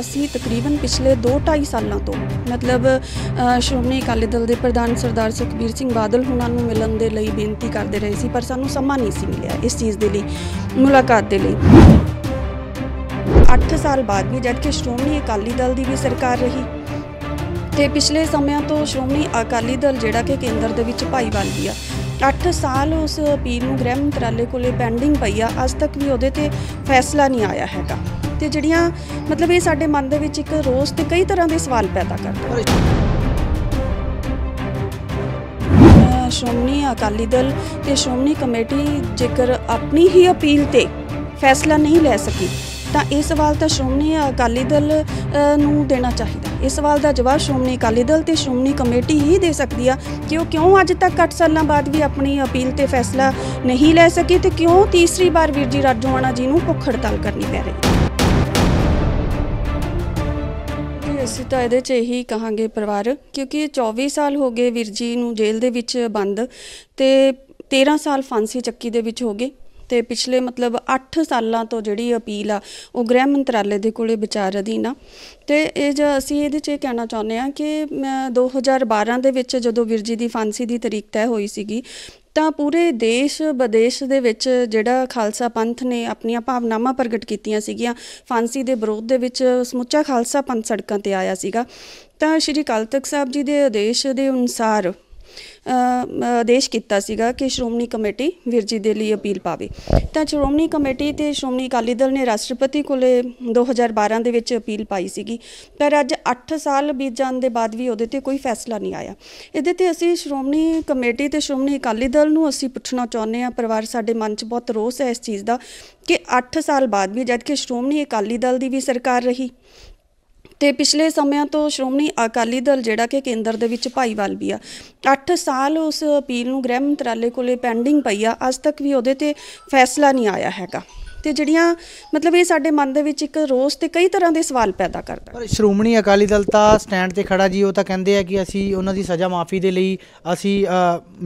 ਅਸੀਂ ਤਕਰੀਬਨ ਪਿਛਲੇ 2-2.5 ਸਾਲਾਂ ਤੋਂ ਮਤਲਬ ਸ਼੍ਰੋਮਣੀ ਅਕਾਲੀ ਦਲ ਦੇ ਪ੍ਰਧਾਨ ਸਰਦਾਰ ਸੁਖਬੀਰ ਸਿੰਘ ਬਾਦਲ ਹੁਣਾਂ ਨੂੰ ਮਿਲਣ ਦੇ ਲਈ ਬੇਨਤੀ ਕਰਦੇ ਰਹੇ ਸੀ ਪਰ ਸਾਨੂੰ ਸਮਾਂ ਨਹੀਂ ਸੀ ਮਿਲਿਆ ਇਸ ਚੀਜ਼ ਦੇ ਲਈ ਮੁਲਾਕਾਤ ਦੇ ਲਈ 8 ਸਾਲ ਬਾਅਦ ਵੀ ਜਦ ਕਿ ਸ਼੍ਰੋਮਣੀ ਅਕਾਲੀ ਦਲ ਦੀ ਵੀ ਸਰਕਾਰ ਰਹੀ ਤੇ ਪਿਛਲੇ ਸਮਿਆਂ ਤੋਂ ਸ਼੍ਰੋਮਣੀ ਅਕਾਲੀ ਦਲ ਜਿਹੜਾ ਕਿ ਕੇਂਦਰ ਦੇ ਵਿੱਚ ਭਾਈਵਾਲ ਦੀ ਆ 8 ਸਾਲ ਉਸ ਅਪੀਲ ਨੂੰ ਗ੍ਰਹਿ ਮੰਤਰਾਲੇ ਕੋਲੇ ਪੈਂਡਿੰਗ ਪਈ ਆ ਅੱਜ ਤੱਕ ਵੀ ਉਹਦੇ ਤੇ ਫੈਸਲਾ ਨਹੀਂ ਆਇਆ ਹੈਗਾ ਤੇ ਜਿਹੜੀਆਂ ਮਤਲਬ ਇਹ ਸਾਡੇ ਮਨ ਦੇ ਵਿੱਚ ਇੱਕ ਰੋਸ ਤੇ ਕਈ ਤਰ੍ਹਾਂ ਦੇ ਸਵਾਲ ਪੈਦਾ ਕਰਦੇ ਆ ਸ਼੍ਰੋਮਣੀ ਅਕਾਲੀ ਦਲ ਤੇ ਸ਼੍ਰੋਮਣੀ ਕਮੇਟੀ ਜੇਕਰ ਆਪਣੀ ਹੀ ਅਪੀਲ ਤੇ ਫੈਸਲਾ ਨਹੀਂ ਲੈ ਸਕੀ ਤਾਂ ਇਹ ਸਵਾਲ ਤਾਂ ਸ਼੍ਰੋਮਣੀ ਅਕਾਲੀ ਦਲ ਨੂੰ ਦੇਣਾ ਚਾਹੀਦਾ ਇਸ ਸਵਾਲ ਦਾ ਜਵਾਬ ਸ਼੍ਰੋਮਣੀ ਅਕਾਲੀ ਦਲ ਤੇ ਸ਼੍ਰੋਮਣੀ ਕਮੇਟੀ ਹੀ ਦੇ ਸਕਦੀ ਆ ਕਿ ਉਹ ਕਿਉਂ ਅੱਜ ਤੱਕ 8 ਸਾਲਾਂ ਬਾਅਦ ਵੀ ਆਪਣੀ ਅਪੀਲ ਤੇ ਫੈਸਲਾ ਨਹੀਂ ਲੈ ਸਕੀ ਤੇ ਕਿਉਂ ਤੀਸਰੀ ਵਾਰ ਵੀਰ ਜੀ ਰਾਜੋਆਣਾ ਜੀ ਨੂੰ ਭੁੱਖ ਹੜਤਾਲ ਕਰਨੀ ਪੈ ਰਹੀ ਅਸੀਂ ਤਾਂ ਇਹਦੇ 'ਚ ਇਹੀ ਕਹਾਂਗੇ ਪਰਿਵਾਰ ਕਿਉਂਕਿ 24 ਸਾਲ ਹੋ ਗਏ ਵੀਰ ਜੀ ਨੂੰ ਜੇਲ੍ਹ ਦੇ ਵਿੱਚ ਬੰਦ ਤੇ 13 ਸਾਲ ਫਾਂਸੀ ਚੱਕੀ ਦੇ ਵਿੱਚ ਹੋ ਗਏ ਤੇ ਪਿਛਲੇ ਮਤਲਬ 8 ਸਾਲਾਂ ਤੋਂ ਜਿਹੜੀ ਅਪੀਲ ਆ ਉਹ ਗ੍ਰਹਿ ਮੰਤਰਾਲੇ ਦੇ ਕੋਲੇ ਵਿਚਾਰ ਅਧੀਨ ਆ ਤੇ ਇਹ ਜ ਅਸੀਂ ਇਹਦੇ 'ਚ ਇਹ ਕਹਿਣਾ ਚਾਹੁੰਦੇ ਆ ਕਿ 2012 ਦੇ ਵਿੱਚ ਜਦੋਂ ਵਿਰਜੀ ਦੀ ਫਾਂਸੀ ਦੀ ਤਰੀਕ ਤੈਅ ਹੋਈ ਸੀਗੀ ਤਾਂ ਪੂਰੇ ਦੇਸ਼ ਵਿਦੇਸ਼ ਦੇ ਵਿੱਚ ਜਿਹੜਾ ਖਾਲਸਾ ਪੰਥ ਨੇ ਆਪਣੀਆਂ ਭਾਵਨਾਵਾਂ ਪ੍ਰਗਟ ਕੀਤੀਆਂ ਸੀਗੀਆਂ ਫਾਂਸੀ ਦੇ ਵਿਰੋਧ ਦੇ ਵਿੱਚ ਸਮੁੱਚਾ ਖਾਲਸਾ ਪੰਥ ਸੜਕਾਂ ਤੇ ਆਇਆ ਸੀਗਾ ਤਾਂ ਸ਼੍ਰੀ ਕਲਤਕ ਸਾਹਿਬ ਜੀ ਦੇ ਆਦੇਸ਼ ਦੇ ਅਨੁਸਾਰ ਆਦੇਸ਼ ਕੀਤਾ ਸੀਗਾ ਕਿ ਸ਼੍ਰੋਮਣੀ ਕਮੇਟੀ ਵਿਰਜੀ ਦੇ ਲਈ ਅਪੀਲ ਪਾਵੇ ਤਾਂ ਸ਼੍ਰੋਮਣੀ ਕਮੇਟੀ ਤੇ ਸ਼੍ਰੋਮਣੀ ਅਕਾਲੀ ਦਲ ਨੇ ਰਾਸ਼ਟਰਪਤੀ ਕੋਲੇ 2012 ਦੇ ਵਿੱਚ ਅਪੀਲ ਪਾਈ ਸੀਗੀ ਪਰ ਅੱਜ 8 ਸਾਲ ਬੀਤ ਜਾਣ ਦੇ ਬਾਅਦ ਵੀ ਉਹਦੇ ਤੇ ਕੋਈ ਫੈਸਲਾ ਨਹੀਂ ਆਇਆ ਇਹਦੇ ਤੇ ਅਸੀਂ ਸ਼੍ਰੋਮਣੀ ਕਮੇਟੀ ਤੇ ਸ਼੍ਰੋਮਣੀ ਅਕਾਲੀ ਦਲ ਨੂੰ ਅਸੀਂ ਪੁੱਛਣਾ ਚਾਹੁੰਦੇ ਆ ਪਰਿਵਾਰ ਸਾਡੇ ਮਨ 'ਚ ਬਹੁਤ ਰੋਸ ਹੈ ਇਸ ਚੀਜ਼ ਦਾ ਕਿ 8 ਸਾਲ ਬਾਅਦ ਵੀ ਜਦ ਕਿ ਸ਼੍ਰੋਮਣੀ ਅਕਾਲੀ ਦਲ ਦੀ ਵੀ ਸਰਕਾਰ ਰਹੀ ਤੇ ਪਿਛਲੇ ਸਮਿਆਂ ਤੋਂ ਸ਼੍ਰੋਮਣੀ ਅਕਾਲੀ ਦਲ ਜਿਹੜਾ ਕਿ ਕੇਂਦਰ ਦੇ ਵਿੱਚ ਭਾਈਵਾਲ ਵੀ ਆ 8 ਸਾਲ ਉਸ ਅਪੀਲ ਨੂੰ ਗ੍ਰਹਿ ਮੰਤਰਾਲੇ ਕੋਲੇ ਪੈਂਡਿੰਗ ਪਈ ਆ ਅੱਜ ਤੱਕ ਵੀ ਉਹਦੇ ਤੇ ਫੈਸਲਾ ਨਹੀਂ ਆਇਆ ਹੈਗਾ ਤੇ ਜਿਹੜੀਆਂ ਮਤਲਬ ਇਹ ਸਾਡੇ ਮਨ ਦੇ ਵਿੱਚ ਇੱਕ ਰੋਸ ਤੇ ਕਈ ਤਰ੍ਹਾਂ ਦੇ ਸਵਾਲ ਪੈਦਾ ਕਰਦਾ ਪਰ ਸ਼੍ਰੋਮਣੀ ਅਕਾਲੀ ਦਲ ਤਾਂ ਸਟੈਂਡ ਤੇ ਖੜਾ ਜੀ ਉਹ ਤਾਂ ਕਹਿੰਦੇ ਆ ਕਿ ਅਸੀਂ ਉਹਨਾਂ ਦੀ ਸਜ਼ਾ ਮਾਫੀ ਦੇ ਲਈ ਅਸੀਂ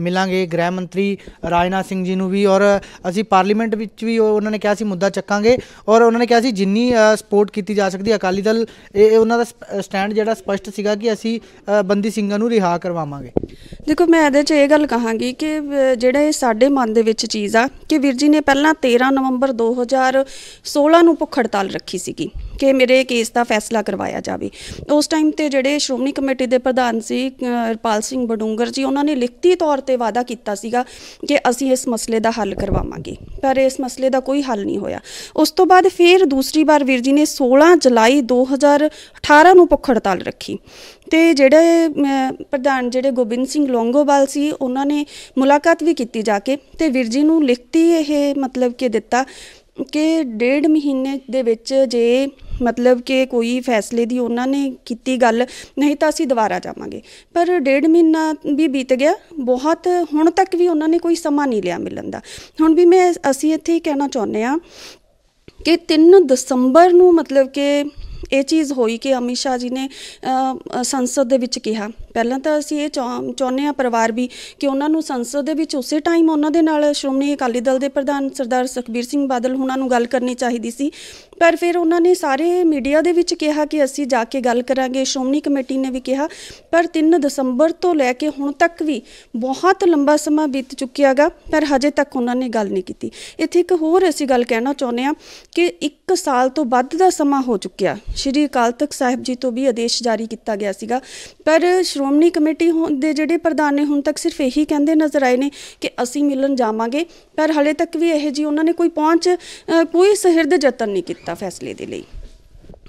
ਮਿਲਾਂਗੇ ਗ੍ਰਹਿ ਮੰਤਰੀ ਰਾਜਨਾਥ ਸਿੰਘ ਜੀ ਨੂੰ ਵੀ ਔਰ ਅਸੀਂ ਪਾਰਲੀਮੈਂਟ ਵਿੱਚ ਵੀ ਉਹਨਾਂ ਨੇ ਕਿਹਾ ਸੀ ਮੁੱਦਾ ਚੱਕਾਂਗੇ ਔਰ ਉਹਨਾਂ ਨੇ ਕਿਹਾ ਸੀ ਜਿੰਨੀ ਸਪੋਰਟ ਕੀਤੀ ਜਾ ਸਕਦੀ ਅਕਾਲੀ ਦਲ ਇਹ ਉਹਨਾਂ ਦਾ ਸਟੈਂਡ ਜਿਹੜਾ ਸਪਸ਼ਟ ਸੀਗਾ ਕਿ ਅਸੀਂ ਬੰਦੀ ਸਿੰਘਾਂ ਨੂੰ ਰਿਹਾ ਕਰਵਾਵਾਂਗੇ ਦੇਖੋ ਮੈਂ ਇਹਦੇ 'ਚ ਇਹ ਗੱਲ ਕਹਾਂਗੀ ਕਿ ਜਿਹੜਾ ਇਹ ਸਾਡੇ ਮਨ ਦੇ ਵਿੱਚ ਚੀਜ਼ ਆ ਕਿ ਵੀਰ ਜੀ ਨੇ ਪਹਿਲਾਂ 13 ਨਵੰਬਰ 2016 ਨੂੰ ਭੁੱਖ ਹੜਤਾਲ ਰੱਖੀ ਸੀਗੀ ਕਿ ਮੇਰੇ ਕੇਸ ਦਾ ਫੈਸਲਾ ਕਰਵਾਇਆ ਜਾਵੇ ਉਸ ਟਾਈਮ ਤੇ ਜਿਹੜੇ ਸ਼੍ਰੋਮਣੀ ਕਮੇਟੀ ਦੇ ਪ੍ਰਧਾਨ ਸੀ ਰਪਾਲ ਸਿੰਘ ਬਡੂੰਗਰ ਜੀ ਉਹਨਾਂ ਨੇ ਲਿਖਤੀ ਤੌਰ ਤੇ ਵਾਅਦਾ ਕੀਤਾ ਸੀਗਾ ਕਿ ਅਸੀਂ ਇਸ ਮਸਲੇ ਦਾ ਹੱਲ ਕਰਵਾਵਾਂਗੇ ਪਰ ਇਸ ਮਸਲੇ ਦਾ ਕੋਈ ਹੱਲ ਨਹੀਂ ਹੋਇਆ ਉਸ ਤੋਂ ਬਾਅਦ ਫਿਰ ਦੂਸਰੀ ਵਾਰ ਵੀਰ ਜੀ ਨੇ 16 ਜੁਲਾਈ 2018 ਨੂੰ ਭੁੱਖ ਹੜਤਾਲ ਰੱਖੀ ਤੇ ਜਿਹੜੇ ਪ੍ਰਧਾਨ ਜਿਹੜੇ ਗੋਬਿੰਦ ਸਿੰਘ ਲੋਂਗੋਵਾਲ ਸੀ ਉਹਨਾਂ ਨੇ ਮੁਲਾਕਾਤ ਵੀ ਕੀਤੀ ਜਾ ਕੇ ਤੇ ਵੀਰ ਜੀ ਨੂੰ ਲਿਖਤੀ ਇਹ ਮਤਲਬ ਕਿ ਦਿੱਤਾ ਕਿ ਡੇਢ ਮਹੀਨੇ ਦੇ ਵਿੱਚ ਜੇ ਮਤਲਬ ਕਿ ਕੋਈ ਫੈਸਲੇ ਦੀ ਉਹਨਾਂ ਨੇ ਕੀਤੀ ਗੱਲ ਨਹੀਂ ਤਾਂ ਅਸੀਂ ਦੁਬਾਰਾ ਜਾਵਾਂਗੇ ਪਰ ਡੇਢ ਮਹੀਨਾ ਵੀ ਬੀਤ ਗਿਆ ਬਹੁਤ ਹੁਣ ਤੱਕ ਵੀ ਉਹਨਾਂ ਨੇ ਕੋਈ ਸਮਾਂ ਨਹੀਂ ਲਿਆ ਮਿਲਣ ਦਾ ਹੁਣ ਵੀ ਮੈਂ ਅਸੀਂ ਇੱਥੇ ਹੀ ਕਹਿਣਾ ਚਾਹੁੰਦੇ ਆ ਕਿ 3 ਦਸੰਬਰ ਨੂੰ ਮਤਲਬ ਕਿ ਇਹ ਚੀਜ਼ ਹੋਈ ਕਿ ਅਮਿਤ ਸ਼ਾਹ ਜੀ ਨੇ ਸੰਸਦ ਦੇ ਵਿੱਚ ਕਿਹਾ ਪਹਿਲਾਂ ਤਾਂ ਅਸੀਂ ਇਹ ਚਾਹੁੰਦੇ ਆ ਪਰਿਵਾਰ ਵੀ ਕਿ ਉਹਨਾਂ ਨੂੰ ਸੰਸਦ ਦੇ ਵਿੱਚ ਉਸੇ ਟਾਈਮ ਉਹਨਾਂ ਦੇ ਨਾਲ ਸ਼੍ਰੋਮਣੀ ਅਕਾਲੀ ਦਲ ਦੇ ਪ੍ਰਧਾਨ ਸਰਦਾਰ ਸੁਖਬੀਰ ਸਿੰਘ ਬਾਦਲ ਹੁਣਾਂ ਨੂੰ ਗੱਲ ਕਰਨੀ ਚਾਹੀਦੀ ਸੀ ਪਰ ਫਿਰ ਉਹਨਾਂ ਨੇ ਸਾਰੇ ਮੀਡੀਆ ਦੇ ਵਿੱਚ ਕਿਹਾ ਕਿ ਅਸੀਂ ਜਾ ਕੇ ਗੱਲ ਕਰਾਂਗੇ ਸ਼੍ਰੋਮਣੀ ਕਮੇਟੀ ਨੇ ਵੀ ਕਿਹਾ ਪਰ 3 ਦਸੰਬਰ ਤੋਂ ਲੈ ਕੇ ਹੁਣ ਤੱਕ ਵੀ ਬਹੁਤ ਲੰਬਾ ਸਮਾਂ ਬੀਤ ਚੁੱਕਿਆਗਾ ਪਰ ਹਜੇ ਤੱਕ ਉਹਨਾਂ ਨੇ ਗੱਲ ਨਹੀਂ ਕੀਤੀ ਇੱਥੇ ਇੱਕ ਹੋਰ ਅਸੀਂ ਗੱਲ ਕਹਿਣਾ ਚਾਹੁੰਦੇ ਆ ਕਿ 1 ਸਾਲ ਤੋਂ ਵੱਧ ਦਾ ਸਮਾਂ ਹੋ ਚੁੱਕਿਆ ਸ਼੍ਰੀ ਅਕਾਲ ਤਖਤ ਸਾਹਿਬ ਜੀ ਤੋਂ ਵੀ ਆਦੇਸ਼ ਜਾਰੀ ਕੀਤਾ ਗਿਆ ਸੀਗਾ ਪਰ ਸ਼੍ਰੋਮਣੀ ਕਮੇਟੀ ਦੇ ਜਿਹੜੇ ਪ੍ਰਧਾਨ ਨੇ ਹੁਣ ਤੱਕ ਸਿਰਫ ਇਹੀ ਕਹਿੰਦੇ ਨਜ਼ਰ ਆਏ ਨੇ ਕਿ ਅਸੀਂ ਮਿਲਣ ਜਾਵਾਂਗੇ ਪਰ ਹਲੇ ਤੱਕ ਵੀ ਇਹ ਜੀ ਉਹਨਾਂ ਨੇ ਕੋਈ ਪਹੁੰਚ ਕੋਈ ਸਹਿਰਦ ਯਤਨ ਨਹੀਂ ਕੀਤਾ ਦਿੱਤਾ ਫੈਸਲੇ ਦੇ ਲਈ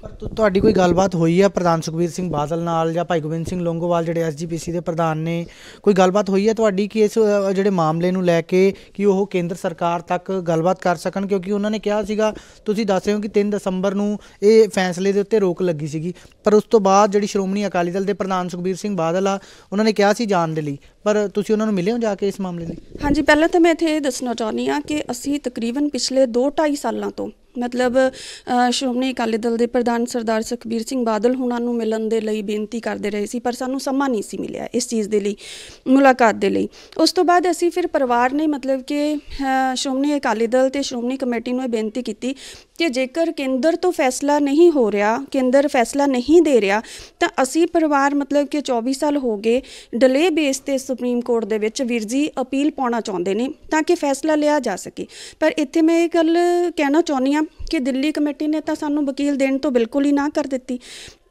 ਪਰ ਤੁਹਾਡੀ ਕੋਈ ਗੱਲਬਾਤ ਹੋਈ ਹੈ ਪ੍ਰਧਾਨ ਸੁਖਵੀਰ ਸਿੰਘ ਬਾਦਲ ਨਾਲ ਜਾਂ ਭਾਈ ਗੋਬਿੰਦ ਸਿੰਘ ਲੋਂਗੋਵਾਲ ਜਿਹੜੇ ਐਸਜੀਪੀਸੀ ਦੇ ਪ੍ਰਧਾਨ ਨੇ ਕੋਈ ਗੱਲਬਾਤ ਹੋਈ ਹੈ ਤੁਹਾਡੀ ਕਿ ਇਸ ਜਿਹੜੇ ਮਾਮਲੇ ਨੂੰ ਲੈ ਕੇ ਕਿ ਉਹ ਕੇਂਦਰ ਸਰਕਾਰ ਤੱਕ ਗੱਲਬਾਤ ਕਰ ਸਕਣ ਕਿਉਂਕਿ ਉਹਨਾਂ ਨੇ ਕਿਹਾ ਸੀਗਾ ਤੁਸੀਂ ਦੱਸ ਰਹੇ ਹੋ ਕਿ 3 ਦਸੰਬਰ ਨੂੰ ਇਹ ਫੈਸਲੇ ਦੇ ਉੱਤੇ ਰੋਕ ਲੱਗੀ ਸੀਗੀ ਪਰ ਉਸ ਤੋਂ ਬਾਅਦ ਜਿਹੜੀ ਸ਼੍ਰੋਮਣੀ ਅਕਾਲੀ ਦਲ ਦੇ ਪ੍ਰਧਾਨ ਸੁਖਵੀਰ ਸਿੰਘ ਬਾਦਲ ਆ ਉਹਨਾਂ ਨੇ ਕਿਹਾ ਸੀ ਜਾਣ ਦੇ ਲਈ ਪਰ ਤੁਸੀਂ ਉਹਨਾਂ ਨੂੰ ਮਿਲੇ ਹੋ ਜਾ ਕੇ ਇਸ ਮਾਮਲੇ ਲਈ ਹਾਂਜੀ ਪਹਿਲਾਂ ਤਾਂ ਮੈਂ ਇੱਥੇ ਦੱਸਣਾ ਚਾਹੁੰਦੀ ਆ ਕਿ ਅਸੀਂ ਤਕਰੀਬਨ ਪਿਛਲੇ 2 2.5 ਸਾਲਾਂ ਤੋਂ ਮਤਲਬ ਸ਼੍ਰੋਮਣੀ ਅਕਾਲੀ ਦਲ ਦੇ ਪ੍ਰਧਾਨ ਸਰਦਾਰ ਸੁਖਬੀਰ ਸਿੰਘ ਬਾਦਲ ਹੁਣਾਂ ਨੂੰ ਮਿਲਣ ਦੇ ਲਈ ਬੇਨਤੀ ਕਰਦੇ ਰਹੇ ਸੀ ਪਰ ਸਾਨੂੰ ਸਮਾਂ ਨਹੀਂ ਸੀ ਮਿਲਿਆ ਇਸ ਚੀਜ਼ ਦੇ ਲਈ ਮੁਲਾਕਾਤ ਦੇ ਲਈ ਉਸ ਤੋਂ ਬਾਅਦ ਅਸੀਂ ਫਿਰ ਪਰਿਵਾਰ ਨੇ ਮਤਲਬ ਕਿ ਸ਼੍ਰੋਮਣੀ ਅਕਾਲੀ ਦਲ ਤੇ ਸ਼੍ਰੋਮਣੀ ਕਮੇਟੀ ਨੂੰ ਇਹ ਬੇਨਤੀ ਕੀਤੀ ਕਿ ਜੇਕਰ ਕੇਂਦਰ ਤੋਂ ਫੈਸਲਾ ਨਹੀਂ ਹੋ ਰਿਹਾ ਕੇਂਦਰ ਫੈਸਲਾ ਨਹੀਂ ਦੇ ਰਿਹਾ ਤਾਂ ਅਸੀਂ ਪਰਿਵਾਰ ਮਤਲਬ ਕਿ 24 ਸਾਲ ਹੋ ਗਏ ਡਿਲੇ ਬੇਸ ਤੇ ਸੁਪਰੀਮ ਕੋਰਟ ਦੇ ਵਿੱਚ ਵਿਰਜੀ ਅਪੀਲ ਪਾਉਣਾ ਚਾਹੁੰਦੇ ਨੇ ਤਾਂ ਕਿ ਫੈਸਲਾ ਲਿਆ ਜਾ ਸਕੇ ਪਰ ਇੱਥੇ ਮੈਂ ਇਹ ਗੱਲ ਕਹਿਣਾ ਚਾਹੁੰਦੀ ਆ ਕਿ ਦਿੱਲੀ ਕਮੇਟੀ ਨੇ ਤਾਂ ਸਾਨੂੰ ਵਕੀਲ ਦੇਣ ਤੋਂ ਬਿਲਕੁਲ ਹੀ ਨਾ ਕਰ ਦਿੱਤੀ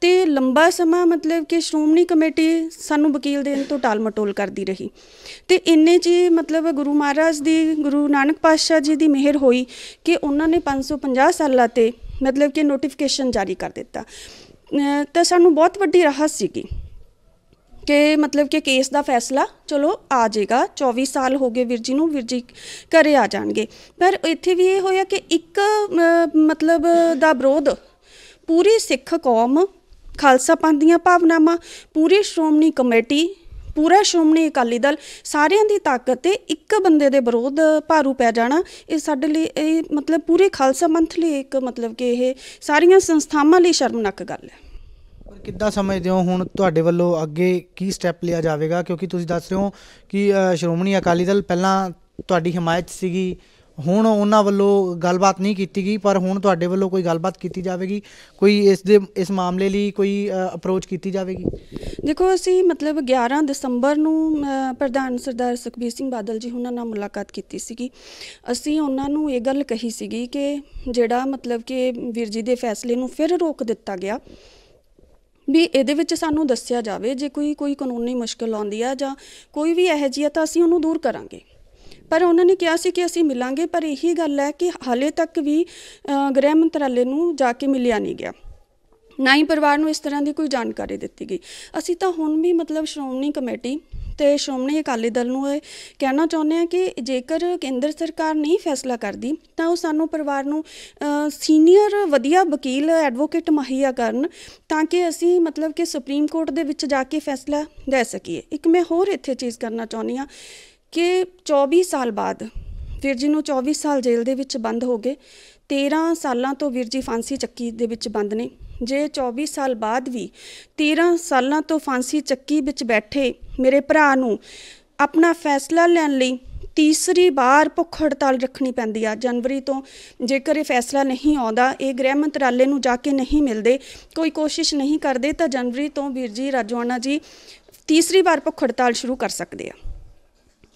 ਤੇ ਲੰਬਾ ਸਮਾਂ ਮਤਲਬ ਕਿ ਸ਼੍ਰੋਮਣੀ ਕਮੇਟੀ ਸਾਨੂੰ ਵਕੀਲ ਦੇਣ ਤੋਂ ਟਾਲਮਟੋਲ ਕਰਦੀ ਰਹੀ ਤੇ ਇੰਨੇ ਚ ਮਤਲਬ ਗੁਰੂ ਮਹਾਰਾਜ ਦੀ ਗੁਰੂ ਨਾਨਕ ਪਾਤਸ਼ਾਹ ਜੀ ਦੀ ਮਿਹਰ ਹੋਈ ਕਿ ਉਹਨਾਂ ਨੇ 550 ਸਾਲਾਂ ਤੇ ਮਤਲਬ ਕਿ ਨੋਟੀਫਿਕੇਸ਼ਨ ਜਾਰੀ ਕਰ ਦਿੱਤਾ ਤਾਂ ਸਾਨੂੰ ਬਹੁਤ ਵੱਡੀ ਰਾਹਤ ਸੀਗੀ ਕਿ ਮਤਲਬ ਕਿ ਕੇਸ ਦਾ ਫੈਸਲਾ ਚਲੋ ਆ ਜਾਏਗਾ 24 ਸਾਲ ਹੋ ਗਏ ਵੀਰ ਜੀ ਨੂੰ ਵੀਰ ਜੀ ਘਰੇ ਆ ਜਾਣਗੇ ਪਰ ਇੱਥੇ ਵੀ ਇਹ ਹੋਇਆ ਕਿ ਇੱਕ ਮਤਲਬ ਦਾ ਵਿਰੋਧ ਪੂਰੀ ਸਿੱਖ ਕੌਮ ਖਾਲਸਾ ਪੰਥ ਦੀਆਂ ਭਾਵਨਾਵਾਂ ਪੂਰੀ ਸ਼੍ਰੋਮਣੀ ਕਮੇਟੀ ਪੂਰਾ ਸ਼੍ਰੋਮਣੀ ਅਕਾਲੀ ਦਲ ਸਾਰਿਆਂ ਦੀ ਤਾਕਤ ਤੇ ਇੱਕ ਬੰਦੇ ਦੇ ਵਿਰੋਧ ਭਾਰੂ ਪੈ ਜਾਣਾ ਇਹ ਸਾਡੇ ਲਈ ਇਹ ਮਤਲਬ ਪੂਰੇ ਖਾਲਸਾ ਪੰਥ ਲਈ ਇੱਕ ਮਤਲਬ ਕਿ ਇਹ ਸਾਰੀਆਂ ਸੰਸਥਾਵਾਂ ਲਈ ਸ਼ਰਮਨਾਕ ਗੱਲ ਹੈ ਪਰ ਕਿੱਦਾਂ ਸਮਝਦੇ ਹੋ ਹੁਣ ਤੁਹਾਡੇ ਵੱਲੋਂ ਅੱਗੇ ਕੀ ਸਟੈਪ ਲਿਆ ਜਾਵੇਗਾ ਕਿਉਂਕਿ ਤੁਸੀਂ ਦੱਸ ਰਹੇ ਹੋ ਕਿ ਸ਼੍ਰੋਮਣੀ ਅਕਾਲੀ ਦਲ ਪਹਿਲਾਂ ਤੁਹਾਡੀ ਹਮਾਇਤ ਸੀਗੀ ਹੁਣ ਉਹਨਾਂ ਵੱਲੋਂ ਗੱਲਬਾਤ ਨਹੀਂ ਕੀਤੀ ਗਈ ਪਰ ਹੁਣ ਤੁਹਾਡੇ ਵੱਲੋਂ ਕੋਈ ਗੱਲਬਾਤ ਕੀਤੀ ਜਾਵੇਗੀ ਕੋਈ ਇਸ ਦੇ ਇਸ ਮਾਮਲੇ ਲਈ ਕੋਈ ਅਪਰੋਚ ਕੀਤੀ ਜਾਵੇਗੀ ਦੇਖੋ ਅਸੀਂ ਮਤਲਬ 11 ਦਸੰਬਰ ਨੂੰ ਪ੍ਰਧਾਨ ਸਰਦਾਰ ਸੁਖਬੀਰ ਸਿੰਘ ਬਾਦਲ ਜੀ ਉਹਨਾਂ ਨਾਲ ਮੁਲਾਕਾਤ ਕੀਤੀ ਸੀਗੀ ਅਸੀਂ ਉਹਨਾਂ ਨੂੰ ਇਹ ਗੱਲ ਕਹੀ ਸੀਗੀ ਕਿ ਜਿਹੜਾ ਮਤਲਬ ਕਿ ਵੀਰ ਜੀ ਦੇ ਫੈਸਲੇ ਨੂੰ ਫਿਰ ਰੋਕ ਦਿੱਤਾ ਗਿਆ ਵੀ ਇਹਦੇ ਵਿੱਚ ਸਾਨੂੰ ਦੱਸਿਆ ਜਾਵੇ ਜੇ ਕੋਈ ਕੋਈ ਕਾਨੂੰਨੀ ਮੁਸ਼ਕਲ ਆਉਂਦੀ ਆ ਜਾਂ ਕੋਈ ਵੀ ਇਹੋ ਜਿਹੀ ਤਾਂ ਅਸੀਂ ਉਹਨੂੰ ਦੂਰ ਕਰਾਂਗੇ ਪਰ ਉਹਨਾਂ ਨੇ ਕਿਹਾ ਸੀ ਕਿ ਅਸੀਂ ਮਿਲਾਂਗੇ ਪਰ ਇਹੀ ਗੱਲ ਹੈ ਕਿ ਹਾਲੇ ਤੱਕ ਵੀ ਗ੍ਰਹਿ ਮੰਤਰਾਲੇ ਨੂੰ ਜਾ ਕੇ ਮਿਲਿਆ ਨਹੀਂ ਗਿਆ ਨਾ ਹੀ ਪਰਿਵਾਰ ਨੂੰ ਇਸ ਤਰ੍ਹਾਂ ਦੀ ਕੋਈ ਜਾਣਕਾਰੀ ਦਿੱਤੀ ਗਈ ਅਸੀਂ ਤਾਂ ਹੁਣ ਵੀ ਮਤਲਬ ਸ਼੍ਰੋਮਣੀ ਕਮੇਟੀ ਤੇ ਸ਼੍ਰੋਮਣੀ ਅਕਾਲੀ ਦਲ ਨੂੰ ਇਹ ਕਹਿਣਾ ਚਾਹੁੰਦੇ ਆ ਕਿ ਜੇਕਰ ਕੇਂਦਰ ਸਰਕਾਰ ਨਹੀਂ ਫੈਸਲਾ ਕਰਦੀ ਤਾਂ ਉਹ ਸਾਨੂੰ ਪਰਿਵਾਰ ਨੂੰ ਸੀਨੀਅਰ ਵਧੀਆ ਵਕੀਲ ਐਡਵੋਕੇਟ ਮਹਈਆ ਕਰਨ ਤਾਂ ਕਿ ਅਸੀਂ ਮਤਲਬ ਕਿ ਸੁਪਰੀਮ ਕੋਰਟ ਦੇ ਵਿੱਚ ਜਾ ਕੇ ਫੈਸਲਾ ਲੈ ਸਕੀਏ ਇੱਕ ਮੈਂ ਹੋਰ ਇੱਥੇ ਚੀਜ਼ ਕਰਨਾ ਚਾਹੁੰਦੀ ਆ ਕਿ 24 ਸਾਲ ਬਾਅਦ ਵੀਰ ਜੀ ਨੂੰ 24 ਸਾਲ ਜੇਲ੍ਹ ਦੇ ਵਿੱਚ ਬੰਦ ਹੋ ਗਏ 13 ਸਾਲਾਂ ਤੋਂ ਵੀਰ ਜੀ ਫਾਂਸੀ ਚੱਕੀ ਦੇ ਵਿੱਚ ਬੰਦ ਨੇ ਜੇ 24 ਸਾਲ ਬਾਅਦ ਵੀ 13 ਸਾਲਾਂ ਤੋਂ ਫਾਂਸੀ ਚੱਕੀ ਵਿੱਚ ਬੈਠੇ ਮੇਰੇ ਭਰਾ ਨੂੰ ਆਪਣਾ ਫੈਸਲਾ ਲੈਣ ਲਈ ਤੀਸਰੀ ਵਾਰ ਭੁੱਖ ਹੜਤਾਲ ਰੱਖਣੀ ਪੈਂਦੀ ਆ ਜਨਵਰੀ ਤੋਂ ਜੇਕਰ ਇਹ ਫੈਸਲਾ ਨਹੀਂ ਆਉਂਦਾ ਇਹ ਗ੍ਰਹਿ ਮੰਤਰਾਲੇ ਨੂੰ ਜਾ ਕੇ ਨਹੀਂ ਮਿਲਦੇ ਕੋਈ ਕੋਸ਼ਿਸ਼ ਨਹੀਂ ਕਰਦੇ ਤਾਂ ਜਨਵਰੀ ਤੋਂ ਵੀਰ ਜੀ ਰਾਜਵਾਨਾ ਜੀ ਤੀਸਰੀ ਵਾਰ ਭੁੱਖ ਹੜਤਾਲ ਸ਼ੁਰੂ ਕਰ ਸਕਦੇ ਆ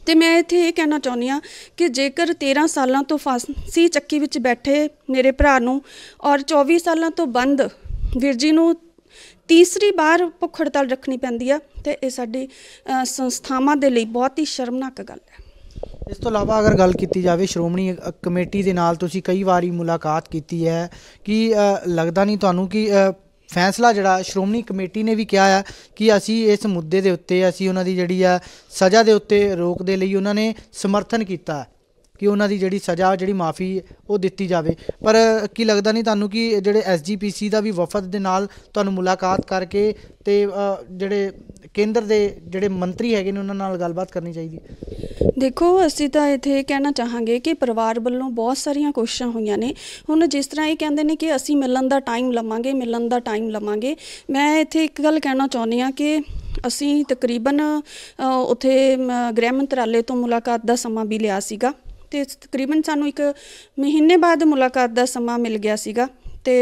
ਤੇ ਮੈਂ ਇੱਥੇ ਇਹ ਕਹਿਣਾ ਚਾਹੁੰਦੀ ਆ ਕਿ ਜੇਕਰ 13 ਸਾਲਾਂ ਤੋਂ ਫਾਂਸੀ ਚੱਕੀ ਵਿੱਚ ਬੈਠੇ ਮੇਰੇ ਭਰਾ ਨੂੰ ਔਰ 24 ਸਾਲਾਂ ਤੋਂ ਬੰਦ ਵੀਰ ਜੀ ਨੂੰ ਤੀਸਰੀ ਵਾਰ ਭੁੱਖ ਹੜਤਾਲ ਰੱਖਣੀ ਪੈਂਦੀ ਆ ਤੇ ਇਹ ਸਾਡੀ ਸੰਸਥਾਵਾਂ ਦੇ ਲਈ ਬਹੁਤ ਹੀ ਸ਼ਰਮਨਾਕ ਗੱਲ ਹੈ ਇਸ ਤੋਂ ਇਲਾਵਾ ਅਗਰ ਗੱਲ ਕੀਤੀ ਜਾਵੇ ਸ਼੍ਰੋਮਣੀ ਕਮੇਟੀ ਦੇ ਨਾਲ ਤੁਸੀਂ ਕਈ ਵਾਰੀ ਮੁਲਾਕਾਤ ਕੀਤੀ ਹੈ ਕਿ ਲੱਗਦਾ ਨਹੀਂ ਤੁਹਾਨੂੰ ਕਿ ਫੈਸਲਾ ਜਿਹੜਾ ਸ਼੍ਰੋਮਣੀ ਕਮੇਟੀ ਨੇ ਵੀ ਕਿਹਾ ਆ ਕਿ ਅਸੀਂ ਇਸ ਮੁੱਦੇ ਦੇ ਉੱਤੇ ਅਸੀਂ ਉਹਨਾਂ ਦੀ ਜਿਹੜੀ ਆ ਸਜ਼ਾ ਦੇ ਉੱਤੇ ਰੋਕ ਦੇ ਲਈ ਉਹਨਾਂ ਨੇ ਸਮਰਥਨ ਕੀਤਾ ਕਿ ਉਹਨਾਂ ਦੀ ਜਿਹੜੀ ਸਜ਼ਾ ਜਿਹੜੀ ਮਾਫੀ ਉਹ ਦਿੱਤੀ ਜਾਵੇ ਪਰ ਕੀ ਲੱਗਦਾ ਨਹੀਂ ਤੁਹਾਨੂੰ ਕਿ ਜਿਹੜੇ ਐਸਜੀਪੀਸੀ ਦਾ ਵੀ ਵਫਦ ਦੇ ਨਾਲ ਤੁਹਾਨੂੰ ਮੁਲਾਕਾਤ ਕਰਕੇ ਤੇ ਜਿਹੜੇ ਕੇਂਦਰ ਦੇ ਜਿਹੜੇ ਮੰਤਰੀ ਹੈਗੇ ਨੇ ਉਹਨਾਂ ਨਾਲ ਗੱਲਬਾਤ ਕਰਨੀ ਚਾਹੀਦੀ ਦੇਖੋ ਅਸੀਂ ਤਾਂ ਇੱਥੇ ਕਹਿਣਾ ਚਾਹਾਂਗੇ ਕਿ ਪਰਿਵਾਰ ਵੱਲੋਂ ਬਹੁਤ ਸਾਰੀਆਂ ਕੋਸ਼ਿਸ਼ਾਂ ਹੋਈਆਂ ਨੇ ਹੁਣ ਜਿਸ ਤਰ੍ਹਾਂ ਇਹ ਕਹਿੰਦੇ ਨੇ ਕਿ ਅਸੀਂ ਮਿਲਣ ਦਾ ਟਾਈਮ ਲਵਾਂਗੇ ਮਿਲਣ ਦਾ ਟਾਈਮ ਲਵਾਂਗੇ ਮੈਂ ਇੱਥੇ ਇੱਕ ਗੱਲ ਕਹਿਣਾ ਚਾਹੁੰਦੀ ਆ ਕਿ ਅਸੀਂ ਤਕਰੀਬਨ ਉੱਥੇ ਗ੍ਰਹਿ ਮੰਤਰਾਲੇ ਤੋਂ ਮੁਲਾਕਾਤ ਦਾ ਸਮਾਂ ਵੀ ਲਿਆ ਸੀਗਾ ਤੇ ਤਕਰੀਬਨ ਸਾਨੂੰ ਇੱਕ ਮਹੀਨੇ ਬਾਅਦ ਮੁਲਾਕਾਤ ਦਾ ਸਮਾਂ ਮਿਲ ਗਿਆ ਸੀਗਾ ਤੇ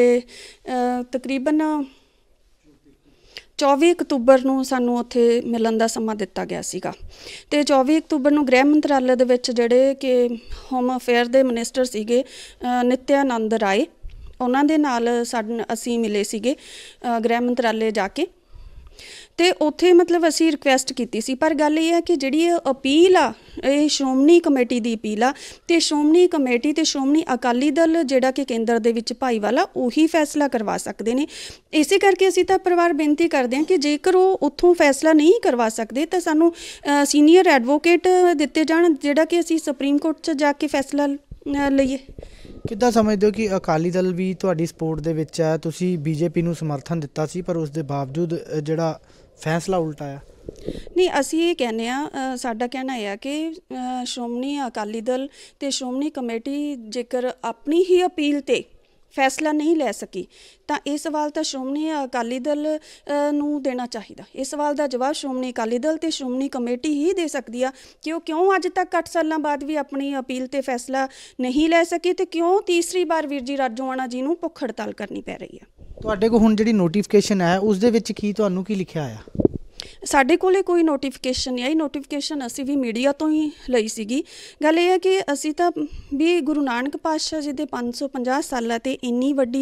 ਤਕਰੀਬਨ 24 ਅਕਤੂਬਰ ਨੂੰ ਸਾਨੂੰ ਉੱਥੇ ਮਿਲਣ ਦਾ ਸਮਾਂ ਦਿੱਤਾ ਗਿਆ ਸੀਗਾ ਤੇ 24 ਅਕਤੂਬਰ ਨੂੰ ਗ੍ਰਹਿ ਮੰਤਰਾਲੇ ਦੇ ਵਿੱਚ ਜਿਹੜੇ ਕਿ ਹੋਮ ਅਫੇਅਰ ਦੇ ਮਿਨਿਸਟਰ ਸੀਗੇ ਨਿਤਿਆਨੰਦ ਰਾਏ ਉਹਨਾਂ ਦੇ ਨਾਲ ਸਾਡ ਅਸੀਂ ਮਿਲੇ ਸੀਗੇ ਗ੍ਰਹਿ ਮੰਤਰਾਲੇ ਜਾ ਕੇ ਤੇ ਉੱਥੇ ਮਤਲਬ ਅਸੀਂ ਰਿਕੁਐਸਟ ਕੀਤੀ ਸੀ ਪਰ ਗੱਲ ਇਹ ਹੈ ਕਿ ਜਿਹੜੀ ਇਹ ਅਪੀਲ ਆ ਇਹ ਸ਼੍ਰੋਮਣੀ ਕਮੇਟੀ ਦੀ ਅਪੀਲ ਆ ਤੇ ਸ਼੍ਰੋਮਣੀ ਕਮੇਟੀ ਤੇ ਸ਼੍ਰੋਮਣੀ ਅਕਾਲੀ ਦਲ ਜਿਹੜਾ ਕਿ ਕੇਂਦਰ ਦੇ ਵਿੱਚ ਭਾਈ ਵਾਲਾ ਉਹੀ ਫੈਸਲਾ ਕਰਵਾ ਸਕਦੇ ਨੇ ਇਸੇ ਕਰਕੇ ਅਸੀਂ ਤਾਂ ਪਰਿਵਾਰ ਬੇਨਤੀ ਕਰਦੇ ਹਾਂ ਕਿ ਜੇਕਰ ਉਹ ਉੱਥੋਂ ਫੈਸਲਾ ਨਹੀਂ ਕਰਵਾ ਸਕਦੇ ਤਾਂ ਸਾਨੂੰ ਸੀਨੀਅਰ ਐਡਵੋਕੇਟ ਦਿੱਤੇ ਜਾਣ ਜਿਹੜਾ ਕਿ ਅਸੀਂ ਸੁਪਰੀਮ ਕੋਰਟ 'ਚ ਜਾ ਕੇ ਫੈਸਲਾ ਲਈਏ ਕਿੱਦਾਂ ਸਮਝਦੇ ਹੋ ਕਿ ਅਕਾਲੀ ਦਲ ਵੀ ਤੁਹਾਡੀ ਸਪੋਰਟ ਦੇ ਵਿੱਚ ਹੈ ਤੁਸੀਂ ਬੀਜੇਪੀ ਨੂੰ ਸਮਰਥਨ ਦਿੱਤਾ ਸੀ ਪਰ ਉਸ ਦੇ ਬਾਵਜੂਦ ਜਿਹੜਾ ਫੈਸਲਾ ਉਲਟਾ ਆ ਨਹੀਂ ਅਸੀਂ ਇਹ ਕਹਿੰਦੇ ਆ ਸਾਡਾ ਕਹਿਣਾ ਇਹ ਆ ਕਿ ਸ਼੍ਰੋਮਣੀ ਅਕਾਲੀ ਦਲ ਤੇ ਸ਼੍ਰੋਮਣੀ ਕਮੇਟੀ ਜੇਕਰ ਆਪਣੀ ਹੀ ਅਪੀਲ ਤੇ ਫੈਸਲਾ ਨਹੀਂ ਲੈ ਸਕੀ ਤਾਂ ਇਹ ਸਵਾਲ ਤਾਂ ਸ਼੍ਰੋਮਣੀ ਅਕਾਲੀ ਦਲ ਨੂੰ ਦੇਣਾ ਚਾਹੀਦਾ ਇਸ ਸਵਾਲ ਦਾ ਜਵਾਬ ਸ਼੍ਰੋਮਣੀ ਅਕਾਲੀ ਦਲ ਤੇ ਸ਼੍ਰੋਮਣੀ ਕਮੇਟੀ ਹੀ ਦੇ ਸਕਦੀ ਆ ਕਿ ਉਹ ਕਿਉਂ ਅੱਜ ਤੱਕ 8 ਸਾਲਾਂ ਬਾਅਦ ਵੀ ਆਪਣੀ ਅਪੀਲ ਤੇ ਫੈਸਲਾ ਨਹੀਂ ਲੈ ਸਕੀ ਤੇ ਕਿਉਂ ਤੀਸਰੀ ਵਾਰ ਵੀਰ ਜੀ ਰਾਜੂਆਣਾ ਜੀ ਨੂੰ ਭੁੱਖ ਹੜਤਾਲ ਕਰਨੀ ਪੈ ਰਹੀ ਆ ਤੁਹਾਡੇ ਕੋਲ ਹੁਣ ਜਿਹੜੀ ਨੋਟੀਫਿਕੇਸ਼ਨ ਆਇਆ ਉਸ ਦੇ ਵਿੱਚ ਕੀ ਤੁਹਾਨੂੰ ਕੀ ਲਿਖਿਆ ਆਇਆ ਸਾਡੇ ਕੋਲੇ ਕੋਈ ਨੋਟੀਫਿਕੇਸ਼ਨ ਨਹੀਂ ਆਈ ਨੋਟੀਫਿਕੇਸ਼ਨ ਅਸੀਂ ਵੀ ਮੀਡੀਆ ਤੋਂ ਹੀ ਲਈ ਸੀਗੀ ਗੱਲ ਇਹ ਹੈ ਕਿ ਅਸੀਂ ਤਾਂ ਵੀ ਗੁਰੂ ਨਾਨਕ ਪਾਤਸ਼ਾਹ ਜੀ ਦੇ 550 ਸਾਲਾਂ ਤੇ ਇੰਨੀ ਵੱਡੀ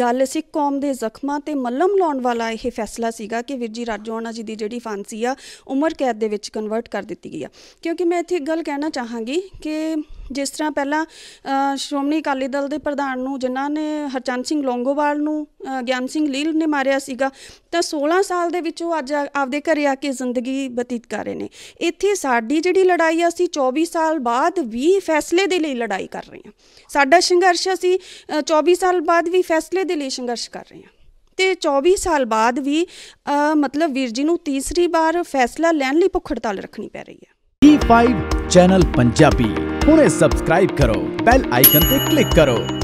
ਗੱਲ ਸਿੱਖ ਕੌਮ ਦੇ ਜ਼ਖਮਾਂ ਤੇ ਮੱਲਮ ਲਾਉਣ ਵਾਲਾ ਇਹ ਫੈਸਲਾ ਸੀਗਾ ਕਿ ਵੀਰ ਜੀ ਜੀ ਦੀ ਜਿਹੜੀ ਫਾਂਸੀ ਆ ਉਮਰ ਕੈਦ ਦੇ ਵਿੱਚ ਕਨਵਰਟ ਕਰ ਦਿੱਤੀ ਗਈ ਆ ਕਿਉਂਕਿ ਮੈਂ ਇੱਥੇ ਇੱਕ ਗੱਲ ਕਹਿਣਾ ਚਾਹਾਂਗੀ ਕਿ ਜਿਸ ਤਰ੍ਹਾਂ ਪਹਿਲਾਂ ਸ਼੍ਰੋਮਣੀ ਅਕਾਲੀ ਦਲ ਦੇ ਪ੍ਰਧਾਨ ਨੂੰ ਜਿਨ੍ਹਾਂ ਨੇ ਹਰਚੰਦ ਸਿੰਘ ਲੋਂਗੋਵਾਲ ਨੂੰ ਗਿਆਨ ਸਿੰਘ ਲੀਲ ਨੇ ਮਾਰਿਆ ਸੀਗਾ ਤਾਂ 16 ਸਾਲ ਦੇ ਵਿੱਚ ਉਹ ਅੱਜ ਆਪਦੇ ਘਰੇ ਆ ਕੇ ਜ਼ਿੰਦਗੀ ਬਤੀਤ ਕਰ ਰਹੇ ਨੇ ਇੱਥੇ ਸਾਡੀ ਜਿਹੜੀ ਲੜਾਈ ਆ ਸੀ 24 ਸਾਲ ਬਾਅਦ ਵੀ ਫੈਸਲੇ ਦੇ ਲਈ ਲੜਾਈ ਕਰ ਰਹੇ ਹਾਂ ਸਾਡਾ ਸੰਘਰਸ਼ ਅਸੀਂ 24 ਸਾਲ ਬਾਅਦ ਵੀ ਫੈਸਲੇ ਦੇ ਲਈ ਸੰਘਰਸ਼ ਕਰ ਰਹੇ ਹਾਂ ਤੇ 24 ਸਾਲ ਬਾਅਦ ਵੀ ਮਤਲਬ ਵੀਰ ਜੀ ਨੂੰ ਤੀਸਰੀ ਵਾਰ ਫੈਸਲਾ ਲੈਣ ਲਈ ਭੁੱਖ ਹੜਤਾਲ ਰੱਖਣੀ ਪੈ ਰਹੀ ਹੈ ਈ5 ਚੈਨਲ ਪੰਜਾਬੀ ਹੁਣੇ ਸਬਸਕ੍ਰਾਈਬ ਕਰੋ ਬੈਲ ਆਈਕਨ ਤੇ ਕਲਿੱਕ ਕਰੋ